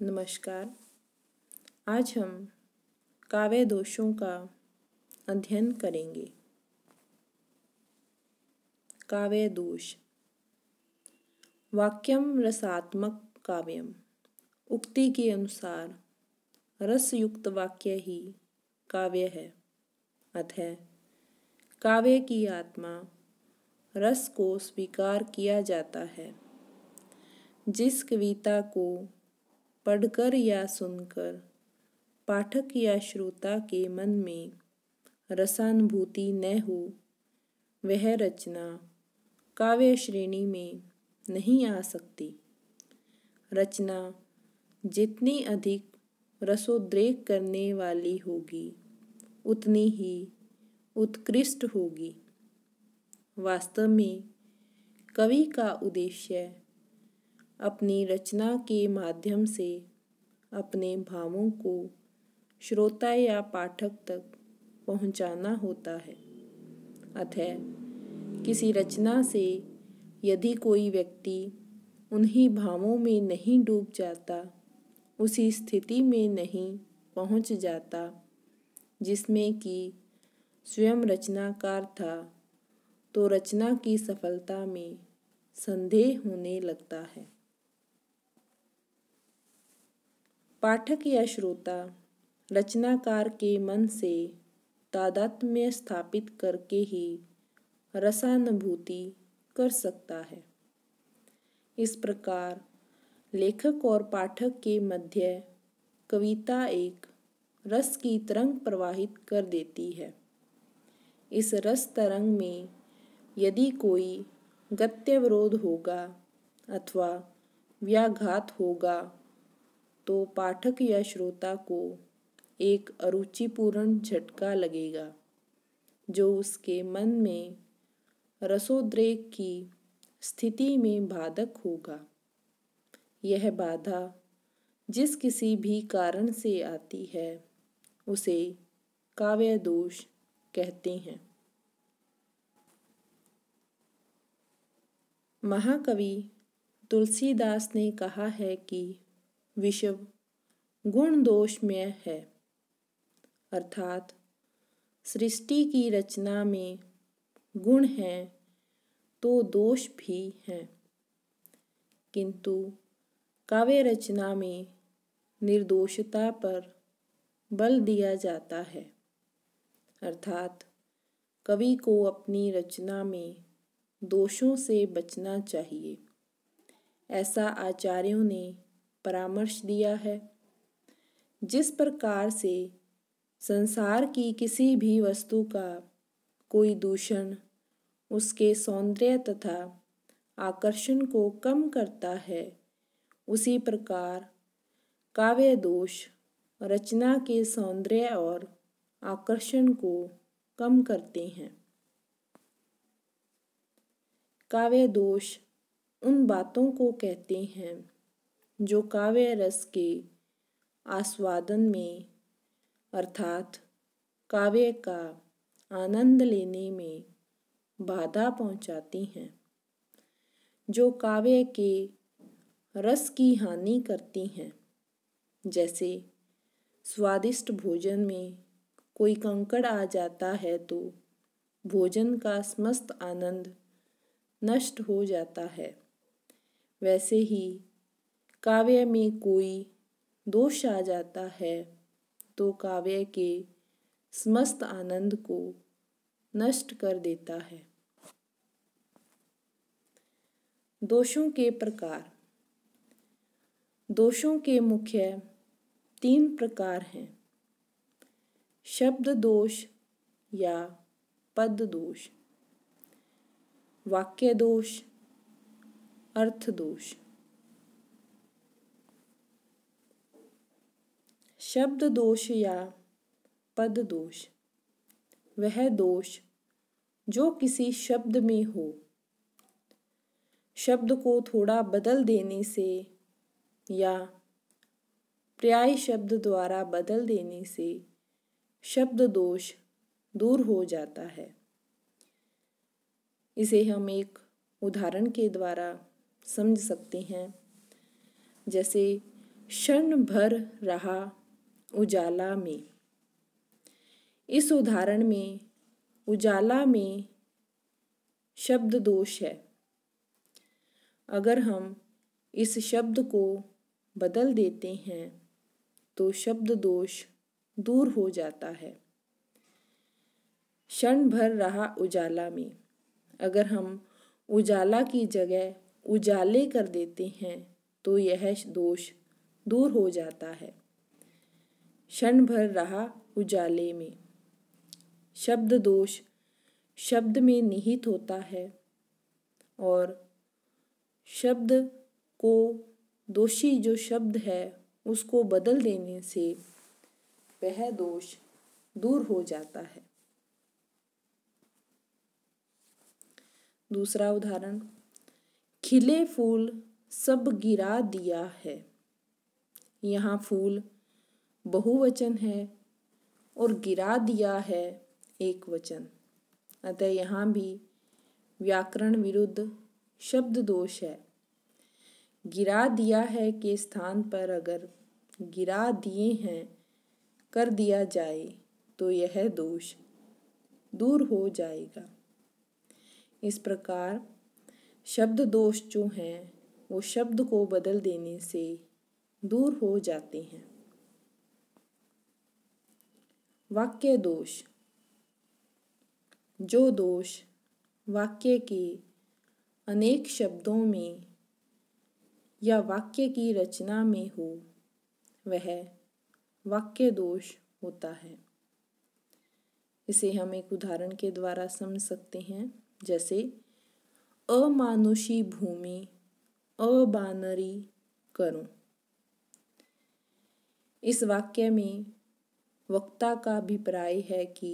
नमस्कार आज हम काव्य दोषों का अध्ययन करेंगे काव्य दोष वाक्यम रसात्मक काव्यम उक्ति के अनुसार रसयुक्त वाक्य ही काव्य है अतः काव्य की आत्मा रस को स्वीकार किया जाता है जिस कविता को पढ़कर या सुनकर पाठक या श्रोता के मन में रसानुभूति न हो वह रचना काव्य श्रेणी में नहीं आ सकती रचना जितनी अधिक रसोद्रेक करने वाली होगी उतनी ही उत्कृष्ट होगी वास्तव में कवि का उद्देश्य अपनी रचना के माध्यम से अपने भावों को श्रोता या पाठक तक पहुंचाना होता है अतः किसी रचना से यदि कोई व्यक्ति उन्हीं भावों में नहीं डूब जाता उसी स्थिति में नहीं पहुंच जाता जिसमें कि स्वयं रचनाकार था तो रचना की सफलता में संदेह होने लगता है पाठक या श्रोता रचनाकार के मन से तादात्म्य स्थापित करके ही रसानुभूति कर सकता है इस प्रकार लेखक और पाठक के मध्य कविता एक रस की तरंग प्रवाहित कर देती है इस रस तरंग में यदि कोई गत्यवरोध होगा अथवा व्याघात होगा तो पाठक या श्रोता को एक अरुचिपूर्ण झटका लगेगा जो उसके मन में रसोद्रेक की स्थिति में बाधक होगा यह बाधा जिस किसी भी कारण से आती है उसे काव्य दोष कहते हैं महाकवि तुलसीदास ने कहा है कि विषव गुण दोषमय है अर्थात सृष्टि की रचना में गुण हैं तो दोष भी हैं किंतु काव्य रचना में निर्दोषता पर बल दिया जाता है अर्थात कवि को अपनी रचना में दोषों से बचना चाहिए ऐसा आचार्यों ने परामर्श दिया है जिस प्रकार से संसार की किसी भी वस्तु का कोई दूषण उसके सौंदर्य तथा आकर्षण को कम करता है उसी प्रकार काव्य दोष रचना के सौंदर्य और आकर्षण को कम करते हैं काव्य दोष उन बातों को कहते हैं जो काव्य रस के आस्वादन में अर्थात काव्य का आनंद लेने में बाधा पहुंचाती हैं जो काव्य के रस की हानि करती हैं जैसे स्वादिष्ट भोजन में कोई कंकड़ आ जाता है तो भोजन का समस्त आनंद नष्ट हो जाता है वैसे ही काव्य में कोई दोष आ जाता है तो काव्य के समस्त आनंद को नष्ट कर देता है दोषों के प्रकार दोषों के मुख्य तीन प्रकार हैं शब्द दोष या पद दोष वाक्य दोष अर्थ दोष शब्द दोष या पद दोष वह दोष जो किसी शब्द में हो शब्द को थोड़ा बदल देने से या पर्याय शब्द द्वारा बदल देने से शब्द दोष दूर हो जाता है इसे हम एक उदाहरण के द्वारा समझ सकते हैं जैसे क्षण भर रहा उजाला में इस उदाहरण में उजाला में शब्द दोष है अगर हम इस शब्द को बदल देते हैं तो शब्द दोष दूर हो जाता है क्षण भर रहा उजाला में अगर हम उजाला की जगह उजाले कर देते हैं तो यह दोष दूर हो जाता है क्षण भर रहा उजाले में शब्द दोष शब्द में निहित होता है और शब्द को दोषी जो शब्द है उसको बदल देने से वह दोष दूर हो जाता है दूसरा उदाहरण खिले फूल सब गिरा दिया है यहाँ फूल बहुवचन है और गिरा दिया है एक वचन अतः यहाँ भी व्याकरण विरुद्ध शब्द दोष है गिरा दिया है के स्थान पर अगर गिरा दिए हैं कर दिया जाए तो यह दोष दूर हो जाएगा इस प्रकार शब्द दोष जो हैं वो शब्द को बदल देने से दूर हो जाते हैं वाक्य दोष जो दोष वाक्य के अनेक शब्दों में या वाक्य की रचना में हो वह वाक्य दोष होता है इसे हम एक उदाहरण के द्वारा समझ सकते हैं जैसे अमानुषी भूमि अबानरी करूं इस वाक्य में वक्ता का अभिप्राय है कि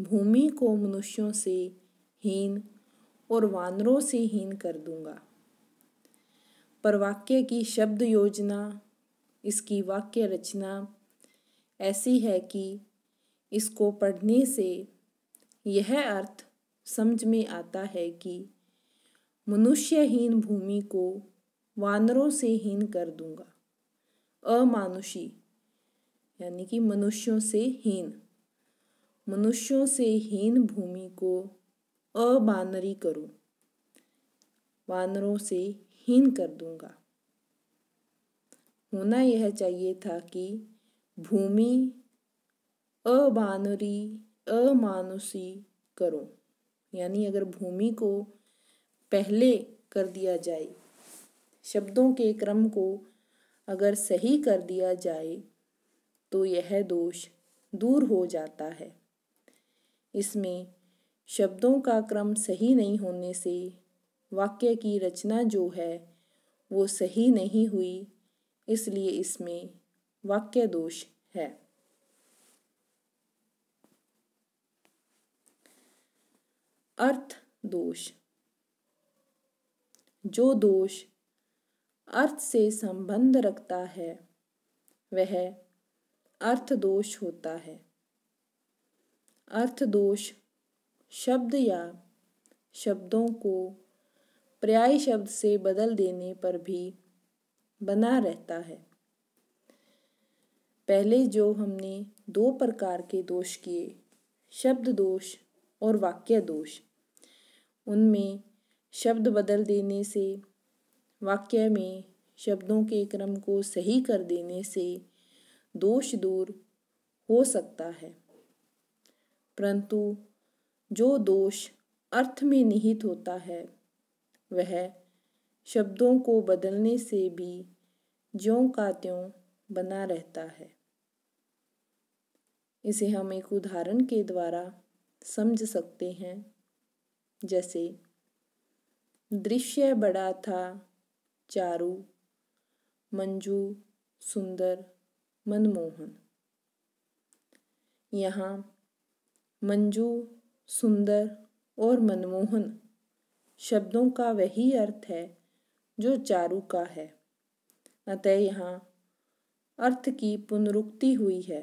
भूमि को मनुष्यों से हीन और वानरों से हीन कर दूंगा पर वाक्य की शब्द योजना इसकी वाक्य रचना ऐसी है कि इसको पढ़ने से यह अर्थ समझ में आता है कि मनुष्यहीन भूमि को वानरों से हीन कर दूंगा अमानुषी यानी कि मनुष्यों से हीन मनुष्यों से हीन भूमि को अबानरी करूं वानरों से हीन कर दूंगा होना यह चाहिए था कि भूमि अबानरी अमानुषी करो यानी अगर भूमि को पहले कर दिया जाए शब्दों के क्रम को अगर सही कर दिया जाए तो यह दोष दूर हो जाता है इसमें शब्दों का क्रम सही नहीं होने से वाक्य की रचना जो है वो सही नहीं हुई इसलिए इसमें वाक्य दोष है अर्थ दोष जो दोष अर्थ से संबंध रखता है वह अर्थ दोष होता है अर्थ दोष शब्द या शब्दों को पर्याय शब्द से बदल देने पर भी बना रहता है पहले जो हमने दो प्रकार के दोष किए शब्द दोष और वाक्य दोष उनमें शब्द बदल देने से वाक्य में शब्दों के क्रम को सही कर देने से दोष दूर हो सकता है परंतु जो दोष अर्थ में निहित होता है वह शब्दों को बदलने से भी ज्यों का त्यों बना रहता है इसे हम एक उदाहरण के द्वारा समझ सकते हैं जैसे दृश्य बड़ा था चारू मंजू सुंदर मनमोहन यहाँ मंजू सुंदर और मनमोहन शब्दों का वही अर्थ है जो चारू का है अतः यहाँ अर्थ की पुनरुक्ति हुई है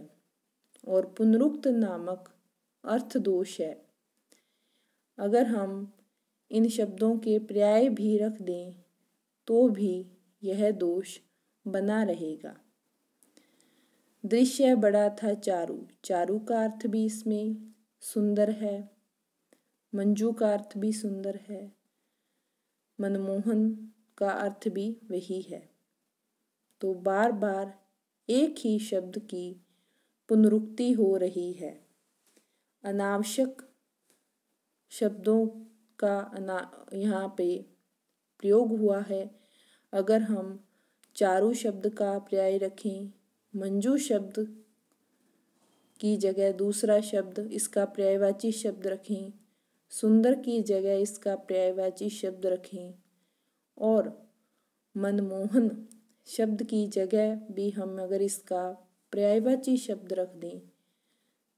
और पुनरुक्त नामक अर्थ दोष है अगर हम इन शब्दों के पर्याय भी रख दें तो भी यह दोष बना रहेगा दृश्य बड़ा था चारू चारू का अर्थ भी इसमें सुंदर है मंजू का अर्थ भी सुंदर है मनमोहन का अर्थ भी वही है तो बार बार एक ही शब्द की पुनरुक्ति हो रही है अनावश्यक शब्दों का अना यहाँ पे प्रयोग हुआ है अगर हम चारू शब्द का पर्याय रखें मंजू शब्द की जगह दूसरा शब्द इसका पर्यायवाची शब्द रखें सुंदर की जगह इसका पर्यायवाची शब्द रखें और मनमोहन शब्द की जगह भी हम अगर इसका पर्यायवाची शब्द रख दें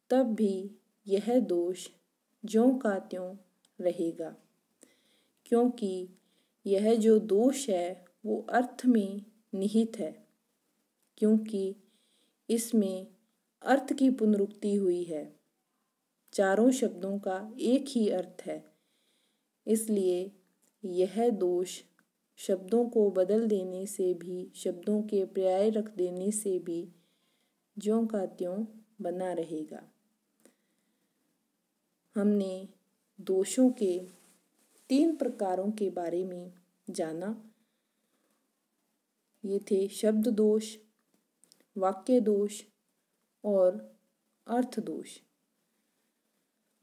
तब भी यह दोष ज्यों का त्यों रहेगा क्योंकि यह जो दोष है वो अर्थ में निहित है क्योंकि इसमें अर्थ की पुनरुक्ति हुई है चारों शब्दों का एक ही अर्थ है इसलिए यह दोष शब्दों को बदल देने से भी शब्दों के पर्याय रख देने से भी ज्यों का त्यों बना रहेगा हमने दोषों के तीन प्रकारों के बारे में जाना ये थे शब्द दोष वाक्य दोष और अर्थ दोष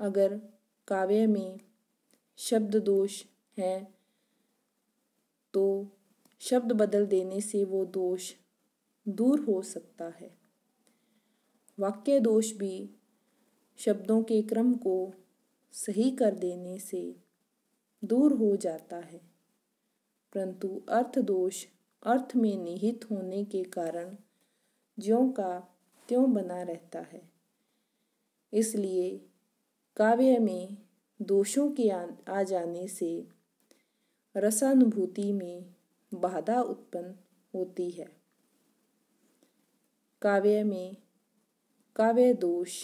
अगर काव्य में शब्द दोष है तो शब्द बदल देने से वो दोष दूर हो सकता है वाक्य दोष भी शब्दों के क्रम को सही कर देने से दूर हो जाता है परंतु अर्थ दोष अर्थ में निहित होने के कारण ज्यों का त्यों बना रहता है इसलिए काव्य में दोषों के आ जाने से रसानुभूति में बाधा उत्पन्न होती है काव्य में काव्य दोष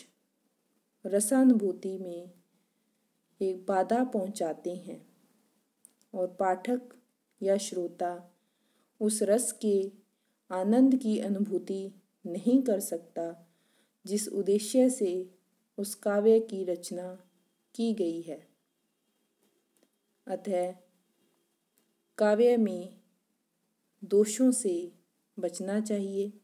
रसानुभूति में एक बाधा पहुंचाते हैं और पाठक या श्रोता उस रस के आनंद की अनुभूति नहीं कर सकता जिस उद्देश्य से उस काव्य की रचना की गई है अतः काव्य में दोषों से बचना चाहिए